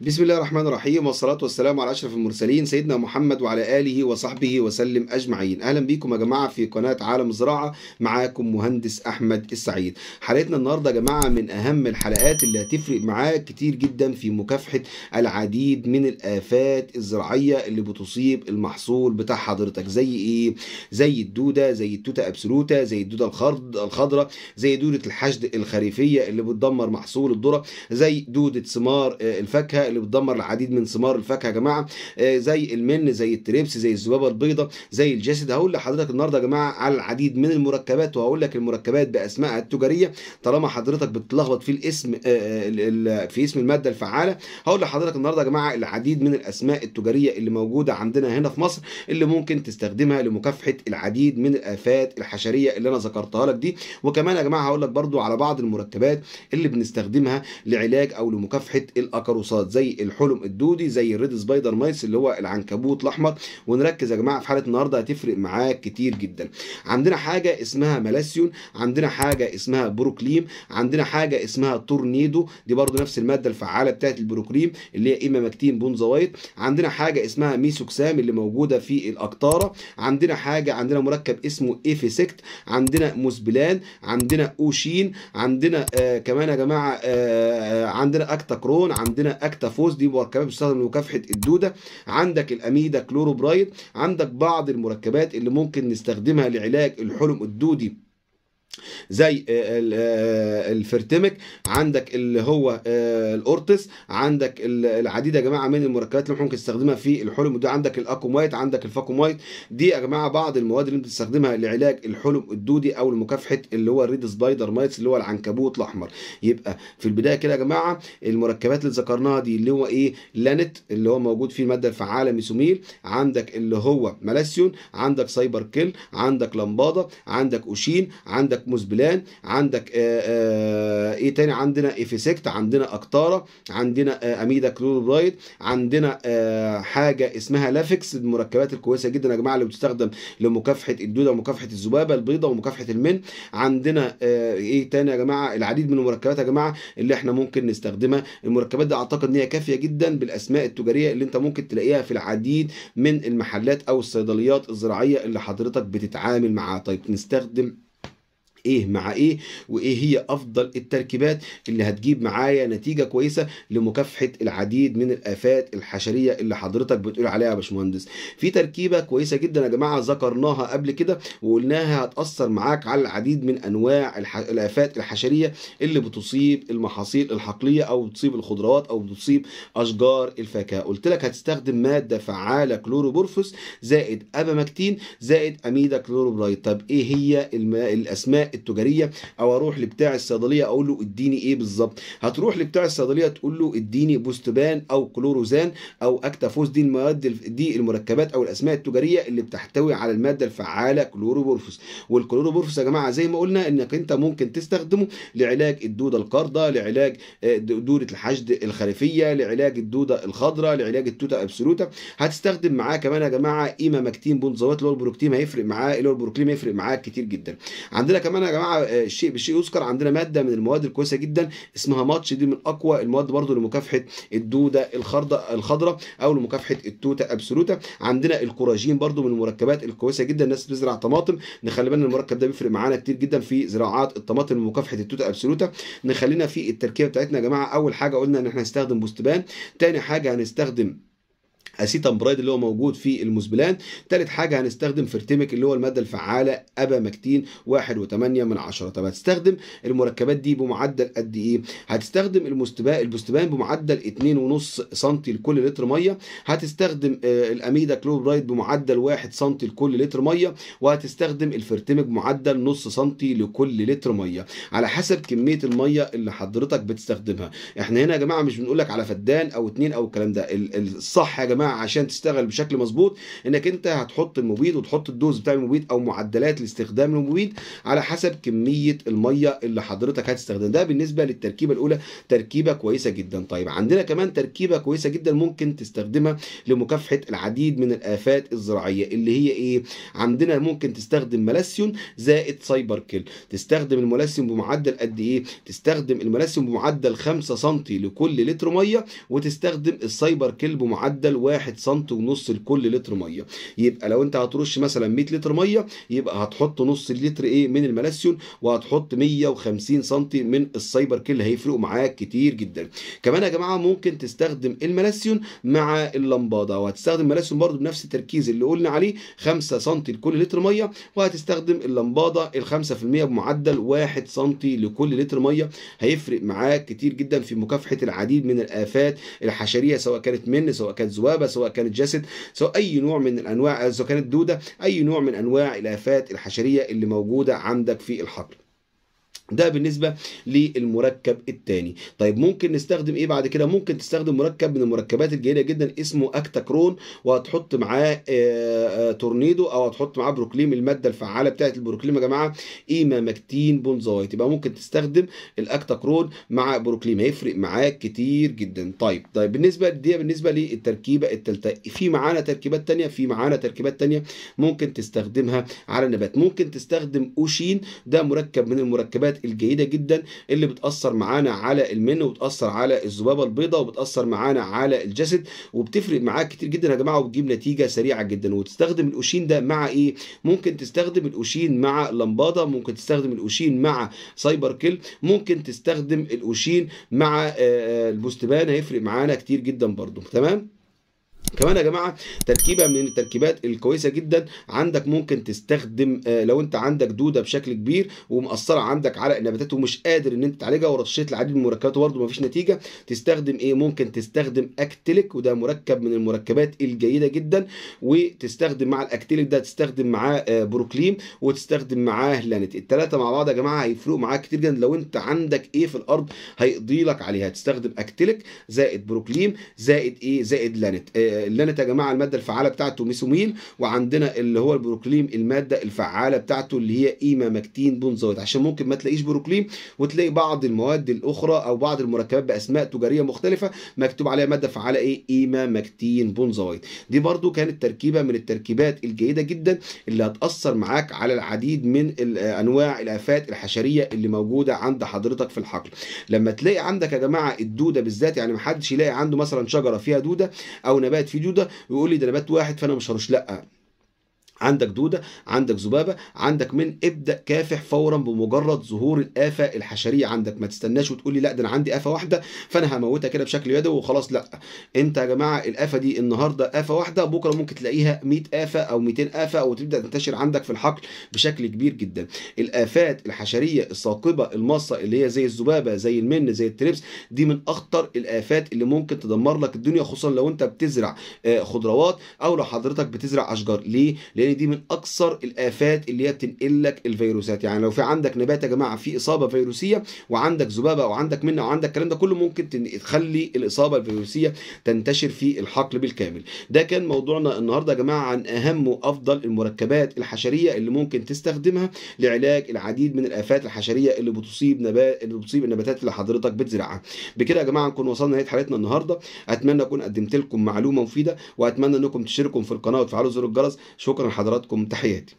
بسم الله الرحمن الرحيم والصلاة والسلام على أشرف المرسلين سيدنا محمد وعلى آله وصحبه وسلم أجمعين أهلا بيكم يا جماعة في قناة عالم زراعة معاكم مهندس أحمد السعيد حلقتنا النهاردة يا جماعة من أهم الحلقات اللي هتفرق معاك كتير جدا في مكافحة العديد من الآفات الزراعية اللي بتصيب المحصول بتاع حضرتك زي إيه؟ زي الدودة زي التوتة أبسولوتا زي الدودة الخضراء زي دودة الحشد الخريفية اللي بتدمر محصول الذرة زي دودة ثمار آه، الفاكهة اللي بتدمر العديد من ثمار الفاكهه يا جماعه آه، زي المن زي التريبس زي الذبابه البيضاء زي الجسد هقول لحضرتك النهارده يا جماعه على العديد من المركبات وهقول لك المركبات باسمائها التجاريه طالما حضرتك بتلخبط في الاسم آه، في اسم الماده الفعاله هقول لحضرتك النهارده يا جماعه العديد من الاسماء التجاريه اللي موجوده عندنا هنا في مصر اللي ممكن تستخدمها لمكافحه العديد من الافات الحشريه اللي انا ذكرتها لك دي وكمان يا جماعه هقول لك برضو على بعض المركبات اللي بنستخدمها لعلاج او لمكافحه الاكروسات زي الحلم الدودي زي الريد سبايدر مايس اللي هو العنكبوت الاحمر ونركز يا جماعه في حاله النهارده هتفرق معاك كتير جدا عندنا حاجه اسمها ملاسيون عندنا حاجه اسمها بروكليم عندنا حاجه اسمها تورنيدو دي برضو نفس الماده الفعاله بتاعت البروكليم اللي هي ايمامكتين بونزوايت عندنا حاجه اسمها ميسوكسام اللي موجوده في الاقطاره عندنا حاجه عندنا مركب اسمه ايفيسكت عندنا موسبلان عندنا اوشين عندنا آه كمان يا جماعه آه, آه، عندنا اكتاكرون عندنا اكتا التافوز دي مركبات بتستخدم لمكافحه الدوده عندك الاميدا كلوروبرايد عندك بعض المركبات اللي ممكن نستخدمها لعلاج الحلم الدودي زي الفرتمك عندك اللي هو آه، الاورتس عندك العديد يا جماعه من المركبات اللي ممكن تستخدمها في الحلم الدودي عندك الاكومايت عندك الفاكومايت دي يا جماعه بعض المواد اللي بتستخدمها لعلاج الحلم الدودي او لمكافحه اللي هو الريد سبايدر مايتس اللي هو العنكبوت الاحمر يبقى في البدايه كده يا جماعه المركبات اللي ذكرناها دي اللي هو ايه لانت اللي هو موجود فيه الماده الفعاله ميسوميل عندك اللي هو مالاسيون عندك سايبر كيل عندك لمباده عندك اوشين عندك عندك موزبلان عندك آآ آه، آآ آه، ايه تاني عندنا ايفيسكت عندنا اكتارا عندنا آه، اميدا كلوروبرايد عندنا حاجه اسمها لافكس المركبات الكويسه جدا يا جماعه اللي بتستخدم لمكافحه الدوده ومكافحه الذبابه البيضاء ومكافحه المن عندنا ايه تاني يا جماعه العديد من المركبات يا جماعه اللي احنا ممكن نستخدمها المركبات دي اعتقد ان هي كافيه جدا بالاسماء التجاريه اللي انت ممكن تلاقيها في العديد من المحلات او الصيدليات الزراعيه اللي حضرتك بتتعامل معاها طيب نستخدم ايه مع ايه وايه هي افضل التركيبات اللي هتجيب معايا نتيجه كويسه لمكافحه العديد من الافات الحشريه اللي حضرتك بتقول عليها يا باشمهندس في تركيبه كويسه جدا يا جماعه ذكرناها قبل كده وقلناها هتاثر معاك على العديد من انواع الح... الافات الحشريه اللي بتصيب المحاصيل الحقليه او بتصيب الخضروات او بتصيب اشجار الفاكهه قلت لك هتستخدم ماده فعاله كلوروبورفوس زائد ابامكتين زائد اميدا كلوروبرايد طب ايه هي الم... الاسماء التجاريه او اروح لبتاع الصيدليه اقول له اديني ايه بالظبط هتروح لبتاع الصيدليه تقول له اديني بوستبان او كلوروزان او اكتافوز دي المواد دي المركبات او الاسماء التجاريه اللي بتحتوي على الماده الفعاله كلوروبورفوس والكلوروبورفوس يا جماعه زي ما قلنا انك انت ممكن تستخدمه لعلاج الدوده القارده لعلاج آه، دوره الحشد الخريفيه لعلاج الدوده الخضراء لعلاج التوتا ابسولوتا هتستخدم معاه كمان يا جماعه ماكتين بونزوات اللي هو البروكتين هيفرق معاه اللي هو البروكلين هيفرق معاه كتير جدا عندنا كمان يا جماعه الشيء آه، بالشيء يذكر عندنا ماده من المواد الكويسه جدا اسمها ماتش دي من اقوى المواد برضو لمكافحه الدوده الخضراء الخضراء او لمكافحه التوته ابسولوتا عندنا الكوراجين برضو من المركبات الكويسه جدا الناس بتزرع طماطم نخلي بالنا المركب ده بيفرق معانا كتير جدا في زراعات الطماطم لمكافحه التوته ابسولوتا نخلينا في التركيبه بتاعتنا يا جماعه اول حاجه قلنا ان احنا هنستخدم بستبان تاني حاجه هنستخدم اسيتامبرايد اللي هو موجود في المزبلان ثالث حاجه هنستخدم فيرتيميك اللي هو الماده الفعاله ماكتين 1.8 من 10 طب هتستخدم المركبات دي بمعدل قد ايه هتستخدم البستبان بمعدل 2.5 سم لكل لتر ميه هتستخدم آه، الاميدا كلوبرايد بمعدل 1 سم لكل لتر ميه وهتستخدم الفيرتيميك بمعدل نص سم لكل لتر ميه على حسب كميه الميه اللي حضرتك بتستخدمها احنا هنا يا جماعه مش بنقول لك على فدان او اتنين او الكلام ده الصح يا جماعه جماعه عشان تشتغل بشكل مظبوط انك انت هتحط المبيد وتحط الدوز بتاع المبيد او معدلات لاستخدام المبيد على حسب كميه الميه اللي حضرتك هتستخدم ده بالنسبه للتركيبه الاولى تركيبه كويسه جدا طيب عندنا كمان تركيبه كويسه جدا ممكن تستخدمها لمكافحه العديد من الافات الزراعيه اللي هي ايه عندنا ممكن تستخدم ملاسيون زائد سايبر كيل تستخدم الملاسيون بمعدل قد ايه تستخدم الملاسيون بمعدل 5 سم لكل لتر ميه وتستخدم السايبر كيل بمعدل 1 واحد سم ونص لكل لتر ميه يبقى لو انت هترش مثلا 100 لتر ميه يبقى هتحط نص لتر ايه من الملاسيون وهتحط 150 سم من السايبر كيل هيفرقوا معاك كتير جدا كمان يا جماعه ممكن تستخدم الملاسيون مع اللمباده وهتستخدم الملاسيون برده بنفس التركيز اللي قلنا عليه 5 سم لكل لتر ميه وهتستخدم اللمباده ال 5% بمعدل 1 سم لكل لتر ميه هيفرق معاك كتير جدا في مكافحه العديد من الافات الحشريه سواء كانت من سواء كانت ذبابه سواء كانت جسد سواء اي نوع من الانواع سواء كانت دوده اي نوع من انواع الافات الحشريه اللي موجوده عندك في الحقل ده بالنسبة للمركب الثاني طيب ممكن نستخدم ايه بعد كده ممكن تستخدم مركب من المركبات الجيدة جدا اسمه اكتاكرون وهتحط معاه آه، آه، تورنيدو او هتحط معاه بروكليم المادة الفعالة بتاعت البروكليم يا جماعة ايمامكتين بونزايت يبقى ممكن تستخدم الاكتاكرون مع بروكليم هيفرق معاك كتير جدا طيب طيب بالنسبة دي بالنسبة للتركيبة التالتة في معانا تركيبات تانية في معانا تركيبات تانية ممكن تستخدمها على النبات ممكن تستخدم اوشين ده مركب من المركبات الحاجات الجيده جدا اللي بتاثر معانا على المن وبتاثر على الذبابه البيضاء وبتاثر معانا على الجسد وبتفرق معاك كتير جدا يا جماعه وبتجيب نتيجه سريعه جدا وتستخدم الاوشين ده مع ايه ممكن تستخدم الاوشين مع لمباده ممكن تستخدم الاوشين مع سايبر كيل ممكن تستخدم الاوشين مع آه، آه، البستبان هيفرق معانا كتير جدا برضو تمام كمان يا جماعه تركيبه من التركيبات الكويسه جدا عندك ممكن تستخدم آه، لو انت عندك دوده بشكل كبير ومقصره عندك عرق النباتات ومش قادر ان انت تعالجها ورشيت العديد من المركبات وبرده مفيش نتيجه تستخدم ايه ممكن تستخدم اكتلك وده مركب من المركبات الجيده جدا وتستخدم مع الاكتلك ده تستخدم معاه آه، بروكليم وتستخدم معاه لانت الثلاثه مع بعض يا جماعه هيفرقوا معاك كتير جدا لو انت عندك ايه في الارض هيقضي لك عليها تستخدم اكتلك زائد بروكليم زائد ايه زائد لانت آه، اللانت يا جماعه الماده الفعاله بتاعته ميسوميل وعندنا اللي هو البروكليم الماده الفعاله بتاعته اللي هي ايمامكتين بونزويت عشان ممكن ما تلاقيش بروكليم وتلاقي بعض المواد الاخرى او بعض المركبات باسماء تجاريه مختلفه مكتوب عليها ماده فعاله ايه ايمامكتين بونزويت دي برده كانت تركيبه من التركيبات الجيده جدا اللي هتاثر معاك على العديد من انواع الافات الحشريه اللي موجوده عند حضرتك في الحقل لما تلاقي عندك يا جماعه الدوده بالذات يعني ما حدش يلاقي عنده مثلا شجره فيها دوده او نبات فيه الفيديو ده ويقول لي ده انا بات واحد فانا مش هروح لا عندك دودة عندك ذبابة عندك من ابدأ كافح فورا بمجرد ظهور الآفة الحشرية عندك ما تستناش وتقول لي لا ده أنا عندي آفة واحدة فأنا هموتها كده بشكل يدوي وخلاص لا أنت يا جماعة الآفة دي النهاردة آفة واحدة بكرة ممكن تلاقيها 100 آفة أو 200 آفة وتبدأ تنتشر عندك في الحقل بشكل كبير جدا الآفات الحشرية الثاقبة المصة اللي هي زي الذبابة زي المن زي التريبس دي من أخطر الآفات اللي ممكن تدمر لك الدنيا خصوصا لو أنت بتزرع آه، خضروات أو لو حضرتك بتزرع أشجار ليه؟ لان يعني دي من اكثر الافات اللي هي بتنقل لك الفيروسات يعني لو في عندك نبات يا جماعه فيه اصابه فيروسيه وعندك ذبابه او عندك منه او عندك الكلام ده كله ممكن تخلي الاصابه الفيروسيه تنتشر في الحقل بالكامل ده كان موضوعنا النهارده يا جماعه عن اهم وافضل المركبات الحشريه اللي ممكن تستخدمها لعلاج العديد من الافات الحشريه اللي بتصيب نبات اللي بتصيب النباتات اللي حضرتك بتزرعها بكده يا جماعه نكون وصلنا لنهايه حلقتنا النهارده اتمنى اكون قدمت لكم معلومه مفيده واتمنى انكم تشتركوا في القناه وتفعلوا زر الجرس شكرا حضراتكم تحياتي